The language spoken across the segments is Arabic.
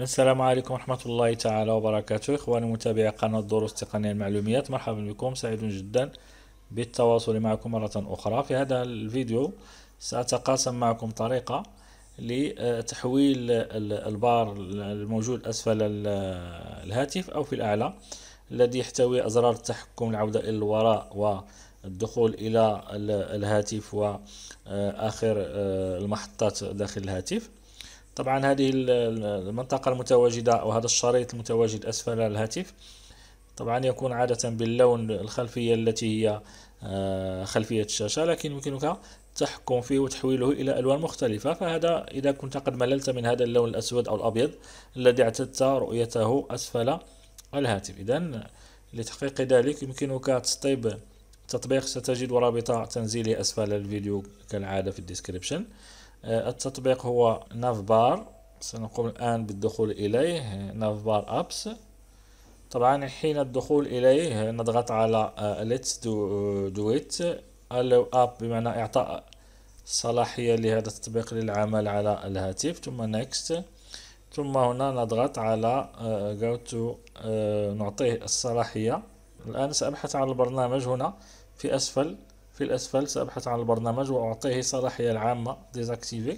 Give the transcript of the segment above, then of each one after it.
السلام عليكم ورحمة الله تعالى وبركاته إخواني متابعي قناة دروس التقنية المعلوميات مرحبا بكم سعيد جدا بالتواصل معكم مرة أخرى في هذا الفيديو سأتقاسم معكم طريقة لتحويل البار الموجود أسفل الهاتف أو في الأعلى الذي يحتوي أزرار التحكم العودة إلى الوراء والدخول إلى الهاتف وآخر آه، المحطات داخل الهاتف طبعا هذه المنطقة المتواجدة أو هذا الشريط المتواجد أسفل الهاتف طبعا يكون عادة باللون الخلفية التي هي آه، خلفية الشاشة لكن يمكنك التحكم فيه وتحويله إلى ألوان مختلفة فهذا إذا كنت قد مللت من هذا اللون الأسود أو الأبيض الذي اعتدت رؤيته أسفل الهاتف إذا لتحقيق ذلك يمكنك تسطيب التطبيق ستجد رابط تنزيله أسفل الفيديو كالعادة في الديسكريبشن آه، التطبيق هو ناف بار سنقوم الآن بالدخول إليه ناف بار أبس طبعا حين الدخول إليه نضغط على آه، let's do, آه، do it allow up بمعنى إعطاء صلاحية لهذا التطبيق للعمل على الهاتف ثم next ثم هنا نضغط على go to نعطيه الصلاحية الآن سأبحث عن البرنامج هنا في أسفل في الأسفل سأبحث عن البرنامج وأعطيه صلاحية العامة ديزاكتيفي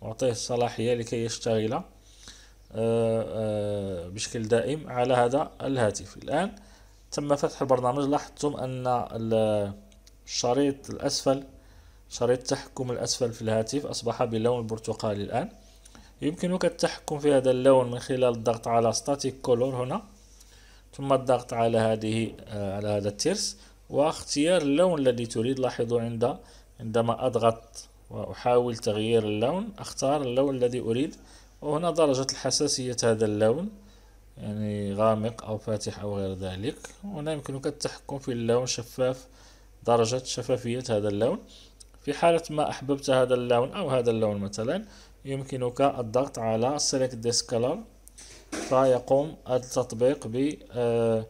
وأعطيه الصلاحية لكي يشتغل آه، آه، بشكل دائم على هذا الهاتف الآن تم فتح البرنامج لاحظتم أن الشريط الأسفل شريط التحكم الأسفل في الهاتف أصبح باللون البرتقالي الآن يمكنك التحكم في هذا اللون من خلال الضغط على ستاتيك كولور هنا ثم الضغط على هذه آه، على هذا الترس واختيار اللون الذي تريد لاحظوا عند عندما أضغط وأحاول تغيير اللون أختار اللون الذي أريد وهنا درجة الحساسية هذا اللون يعني غامق أو فاتح أو غير ذلك هنا يمكنك التحكم في اللون شفاف درجة شفافية هذا اللون في حالة ما أحببت هذا اللون أو هذا اللون مثلا يمكنك الضغط على Select This Color فيقوم التطبيق ب آه،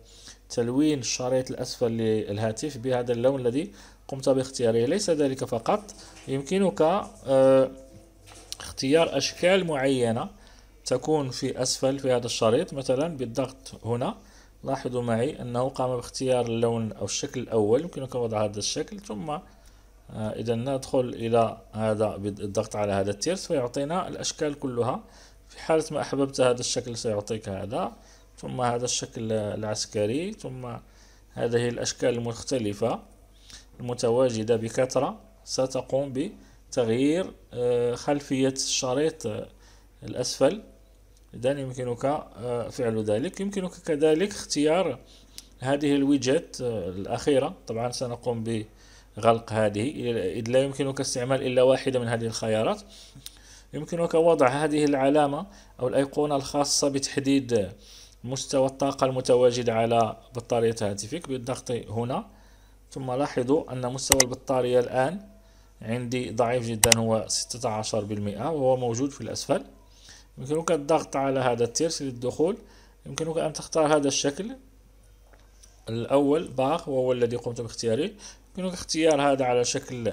تلوين الشريط الأسفل للهاتف بهذا اللون الذي قمت باختياره ليس ذلك فقط يمكنك آه، اختيار أشكال معينة تكون في أسفل في هذا الشريط مثلا بالضغط هنا لاحظوا معي أنه قام باختيار اللون أو الشكل الأول يمكنك وضع هذا الشكل ثم آه، إذا ندخل إلى هذا بالضغط على هذا التيرس فيعطينا الأشكال كلها في حالة ما أحببت هذا الشكل سيعطيك هذا ثم هذا الشكل العسكري ثم هذه الأشكال المختلفة المتواجدة بكثرة ستقوم بتغيير آه، خلفية الشريط آه، الأسفل إذا يمكنك آه، فعل ذلك يمكنك كذلك اختيار هذه الويجت الأخيرة طبعا سنقوم بغلق هذه إذ لا يمكنك استعمال إلا واحدة من هذه الخيارات يمكنك وضع هذه العلامة أو الأيقونة الخاصة بتحديد مستوى الطاقة المتواجد على بطارية هاتفك بالضغط هنا ثم لاحظوا أن مستوى البطارية الآن عندي ضعيف جدا هو 16% وهو موجود في الأسفل يمكنك الضغط على هذا الترس للدخول يمكنك أن تختار هذا الشكل الأول باق وهو الذي قمت باختياره يمكنك اختيار هذا على شكل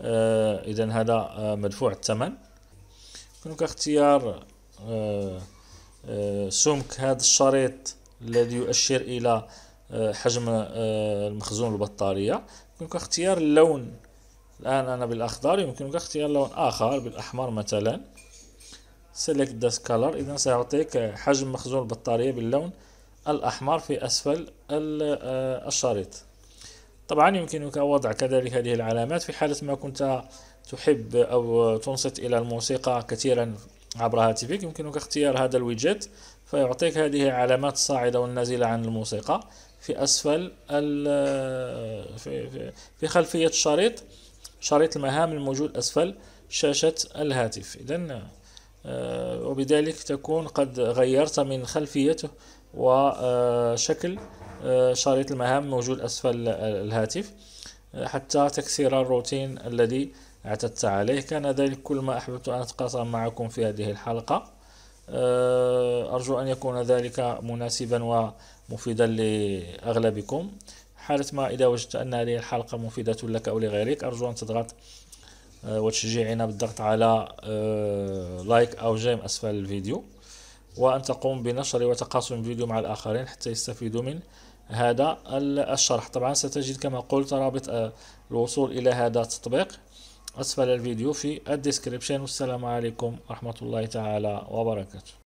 آه إذا هذا آه مدفوع الثمن يمكنك اختيار آه آه، سمك هذا الشريط الذي يؤشر الى آه، حجم آه، المخزون البطارية يمكنك اختيار اللون الآن أنا بالأخضر يمكنك اختيار لون آخر بالأحمر مثلا select this color إذا سيعطيك حجم مخزون البطارية باللون الأحمر في أسفل الشريط طبعا يمكنك وضع كذلك هذه العلامات في حالة ما كنت تحب أو تنصت إلى الموسيقى كثيرا عبر هاتفك يمكنك اختيار هذا الويجيت فيعطيك هذه علامات الصاعدة والنازلة عن الموسيقى في أسفل في, في خلفية الشريط شريط المهام الموجود أسفل شاشة الهاتف إذا آه، وبذلك تكون قد غيرت من خلفيته وشكل آه، شريط المهام موجود أسفل الهاتف آه، حتى تكسير الروتين الذي اعتدت عليه كان ذلك كل ما أحببت أن أتقاسم معكم في هذه الحلقة أه، أرجو أن يكون ذلك مناسبا ومفيدا لأغلبكم حالة ما إذا وجدت أن هذه الحلقة مفيدة لك أو لغيرك أرجو أن تضغط أه، وتشجيعنا بالضغط على أه، لايك أو جيم أسفل الفيديو وأن تقوم بنشر وتقاسم الفيديو مع الآخرين حتى يستفيدوا من هذا الشرح طبعا ستجد كما قلت رابط الوصول إلى هذا التطبيق أسفل الفيديو في الديسكريبشن والسلام عليكم ورحمة الله تعالى وبركاته